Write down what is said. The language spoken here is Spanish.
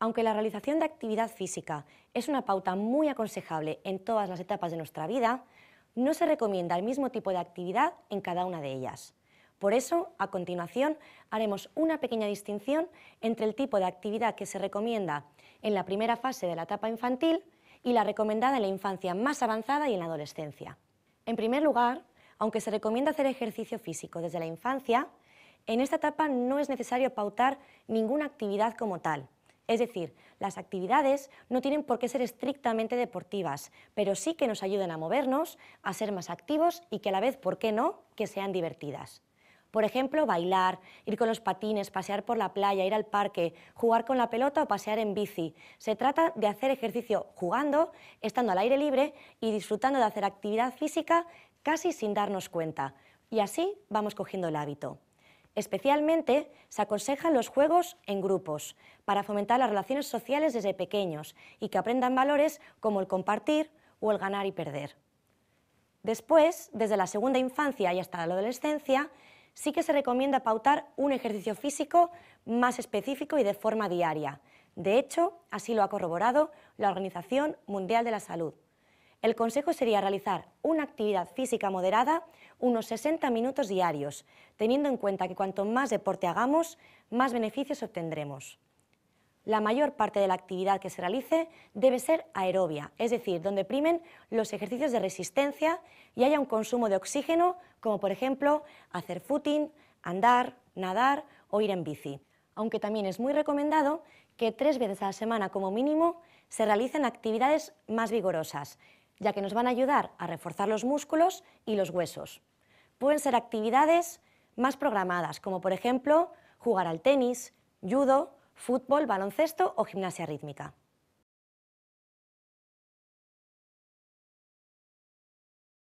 Aunque la realización de actividad física es una pauta muy aconsejable en todas las etapas de nuestra vida, no se recomienda el mismo tipo de actividad en cada una de ellas. Por eso, a continuación, haremos una pequeña distinción entre el tipo de actividad que se recomienda en la primera fase de la etapa infantil y la recomendada en la infancia más avanzada y en la adolescencia. En primer lugar, aunque se recomienda hacer ejercicio físico desde la infancia, en esta etapa no es necesario pautar ninguna actividad como tal, es decir, las actividades no tienen por qué ser estrictamente deportivas, pero sí que nos ayuden a movernos, a ser más activos y que a la vez, ¿por qué no?, que sean divertidas. Por ejemplo, bailar, ir con los patines, pasear por la playa, ir al parque, jugar con la pelota o pasear en bici. Se trata de hacer ejercicio jugando, estando al aire libre y disfrutando de hacer actividad física casi sin darnos cuenta. Y así vamos cogiendo el hábito. Especialmente se aconsejan los juegos en grupos para fomentar las relaciones sociales desde pequeños y que aprendan valores como el compartir o el ganar y perder. Después, desde la segunda infancia y hasta la adolescencia, sí que se recomienda pautar un ejercicio físico más específico y de forma diaria. De hecho, así lo ha corroborado la Organización Mundial de la Salud, el consejo sería realizar una actividad física moderada unos 60 minutos diarios, teniendo en cuenta que cuanto más deporte hagamos, más beneficios obtendremos. La mayor parte de la actividad que se realice debe ser aerobia, es decir, donde primen los ejercicios de resistencia y haya un consumo de oxígeno, como por ejemplo hacer footing, andar, nadar o ir en bici. Aunque también es muy recomendado que tres veces a la semana como mínimo se realicen actividades más vigorosas, ya que nos van a ayudar a reforzar los músculos y los huesos. Pueden ser actividades más programadas, como por ejemplo jugar al tenis, judo, fútbol, baloncesto o gimnasia rítmica.